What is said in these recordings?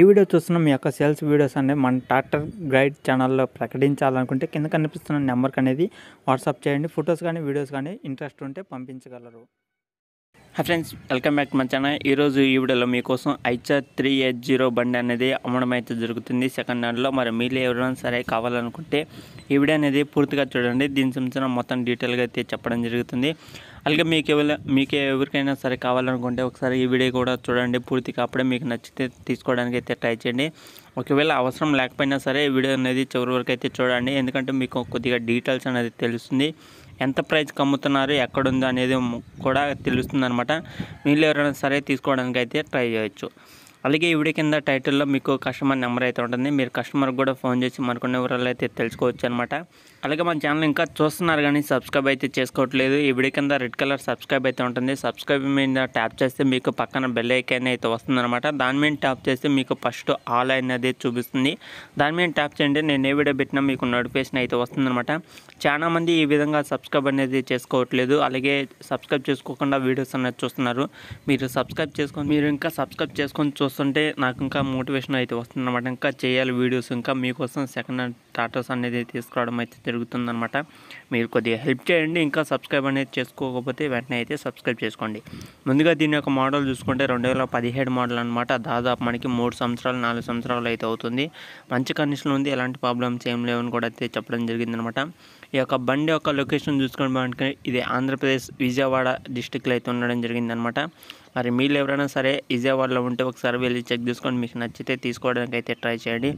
ఈ వీడియో చూస్తున్న మీ యొక్క సేల్స్ వీడియోస్ అనేవి మన ట్రాక్టర్ గైడ్ ఛానల్లో ప్రకటించాలనుకుంటే కింద కనిపిస్తున్న నెంబర్కి అనేది వాట్సాప్ చేయండి ఫొటోస్ కానీ వీడియోస్ కానీ ఇంట్రెస్ట్ ఉంటే పంపించగలరు హాయ్ ఫ్రెండ్స్ వెల్కమ్ బ్యాక్ మన ఛానల్ ఈరోజు ఈ వీడియోలో మీకోసం ఐచర్ త్రీ ఎయిట్ జీరో బండి అనేది అమ్మడం అయితే జరుగుతుంది సెకండ్ హ్యాండ్లో మరి మీరు ఎవరైనా సరే కావాలనుకుంటే ఈ వీడియో అనేది పూర్తిగా చూడండి దీని సంబంధించిన మొత్తం డీటెయిల్గా అయితే చెప్పడం జరుగుతుంది అలాగే మీకు ఎవరి మీకు ఎవరికైనా సరే కావాలనుకుంటే ఒకసారి ఈ వీడియో కూడా చూడండి పూర్తి కాపడే మీకు నచ్చితే తీసుకోవడానికి అయితే ట్రై చేయండి ఒకవేళ అవసరం లేకపోయినా సరే ఈ వీడియో అనేది చివరి వరకు అయితే చూడండి ఎందుకంటే మీకు కొద్దిగా డీటెయిల్స్ అనేది తెలుస్తుంది ఎంత ప్రైస్కి అమ్ముతున్నారు ఎక్కడుందో అనేది కూడా తెలుస్తుంది అనమాట వీళ్ళు ఎవరైనా సరే తీసుకోవడానికి అయితే ట్రై చేయొచ్చు అలాగే ఈ వీడియో కింద టైటిల్లో మీకు కస్టమర్ నెంబర్ అయితే ఉంటుంది మీరు కస్టమర్కి కూడా ఫోన్ చేసి మరికొన్ని వివరాలు అయితే తెలుసుకోవచ్చు అనమాట అలాగే మన ఛానల్ ఇంకా చూస్తున్నారు కానీ సబ్స్క్రైబ్ అయితే చేసుకోవట్లేదు ఈ వీడియో కింద రెడ్ కలర్ సబ్స్క్రైబ్ అయితే ఉంటుంది సబ్స్క్రైబ్ మీద ట్యాప్ చేస్తే మీకు పక్కన బెల్ ఐకాన్ అయితే వస్తుందన్నమాట దాని మీద ట్యాప్ చేస్తే మీకు ఫస్ట్ ఆల్ అనేది చూపిస్తుంది దాని మీద ట్యాప్ చేయండి నేను ఏ వీడియో పెట్టినా మీకు నోటిఫికేషన్ అయితే వస్తుందన్నమాట మంది ఈ విధంగా సబ్స్క్రైబ్ అనేది చేసుకోవట్లేదు అలాగే సబ్స్క్రైబ్ చేసుకోకుండా వీడియోస్ అనేది చూస్తున్నారు మీరు సబ్స్క్రైబ్ చేసుకొని మీరు ఇంకా సబ్స్క్రైబ్ చేసుకొని చూస్తున్నారు చూస్తుంటే నాకు ఇంకా మోటివేషన్ అయితే వస్తుంది అనమాట ఇంకా చేయాలి వీడియోస్ ఇంకా మీకోసం సెకండ్ స్టార్టర్స్ అనేది తీసుకురావడం అయితే జరుగుతుందనమాట మీరు కొద్దిగా హెల్ప్ చేయండి ఇంకా సబ్స్క్రైబ్ అనేది చేసుకోకపోతే వెంటనే అయితే సబ్స్క్రైబ్ చేసుకోండి ముందుగా దీని యొక్క మోడల్ చూసుకుంటే రెండు వేల పదిహేడు మోడల్ అనమాట దాదాపు మనకి మూడు సంవత్సరాలు నాలుగు సంవత్సరాలు అయితే అవుతుంది మంచి కండిషన్ ఉంది ఎలాంటి ప్రాబ్లమ్స్ ఏం లేవని కూడా అయితే చెప్పడం జరిగిందనమాట ఈ యొక్క బండి యొక్క లొకేషన్ చూసుకుని ఇది ఆంధ్రప్రదేశ్ విజయవాడ డిస్టిక్లో అయితే ఉండడం జరిగిందనమాట మరి మీరు ఎవరైనా సరే విజయవాడలో ఉంటే ఒకసారి వెళ్ళి చెక్ చేసుకొని మీకు నచ్చితే తీసుకోవడానికి అయితే ట్రై చేయండి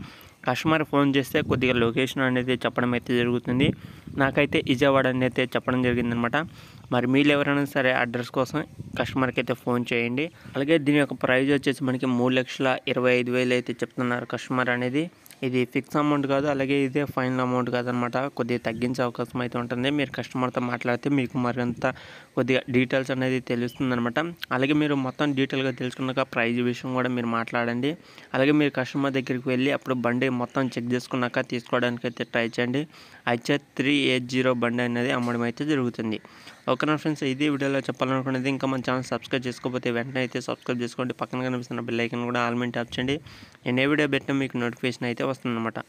కస్టమర్ ఫోన్ చేస్తే కొద్దిగా లొకేషన్ అనేది చెప్పడం అయితే జరుగుతుంది నాకైతే విజయవాడ అనేది చెప్పడం జరిగిందనమాట మరి మీరు ఎవరైనా సరే అడ్రస్ కోసం కస్టమర్కి అయితే ఫోన్ చేయండి అలాగే దీని యొక్క ప్రైజ్ వచ్చేసి మనకి మూడు లక్షల ఇరవై ఐదు వేలు అయితే చెప్తున్నారు కస్టమర్ అనేది ఇది ఫిక్స్ అమౌంట్ కాదు అలాగే ఇదే ఫైనల్ అమౌంట్ కాదనమాట కొద్దిగా తగ్గించే అవకాశం అయితే ఉంటుంది మీరు కస్టమర్తో మాట్లాడితే మీకు మరింత కొద్దిగా డీటెయిల్స్ అనేది తెలుస్తుంది అనమాట అలాగే మీరు మొత్తం డీటెయిల్గా తెలుసుకున్నాక ప్రైజ్ విషయం కూడా మీరు మాట్లాడండి అలాగే మీరు కస్టమర్ దగ్గరికి వెళ్ళి అప్పుడు బండి మొత్తం చెక్ చేసుకున్నాక తీసుకోవడానికి అయితే ట్రై చేయండి అయితే త్రీ ఎయిట్ జీరో బండి అనేది అమ్మడం అయితే జరుగుతుంది ఓకేనా ఫ్రెండ్స్ ఇది వీడియోలో చెప్పాలనుకునేది ఇంకా మంచి ఛానల్ సబ్స్క్రైబ్ చేసుకోకపోతే వెంటనే అయితే సబ్స్క్రైబ్ చేసుకోండి పక్కన కనిపిస్తున్న బెల్లైకన్ కూడా ఆల్మెంట్ ఆప్చండి చేయండి నేను ఏ వీడియో పెట్టినా మీకు నోటిఫికేషన్ అయితే వస్తుందన్నమాట